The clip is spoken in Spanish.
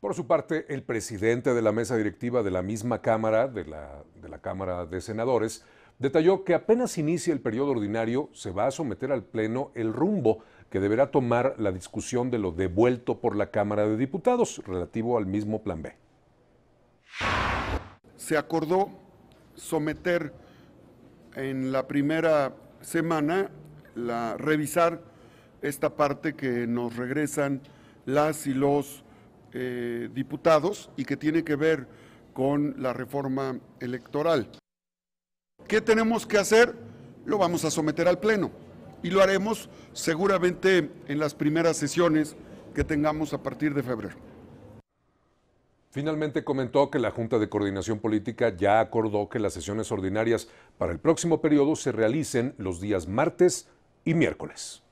Por su parte, el presidente de la mesa directiva de la misma Cámara, de la, Cámara de Senadores, detalló que apenas inicia el periodo ordinario se va a someter al Pleno el rumbo que deberá tomar la discusión de lo devuelto por la Cámara de Diputados relativo al mismo Plan B. Se acordó someter en la primera semana la revisar esta parte que nos regresan las y los eh, diputados y que tiene que ver con la reforma electoral. ¿Qué tenemos que hacer? Lo vamos a someter al Pleno y lo haremos seguramente en las primeras sesiones que tengamos a partir de febrero. Finalmente comentó que la Junta de Coordinación Política ya acordó que las sesiones ordinarias para el próximo periodo se realicen los días martes y miércoles.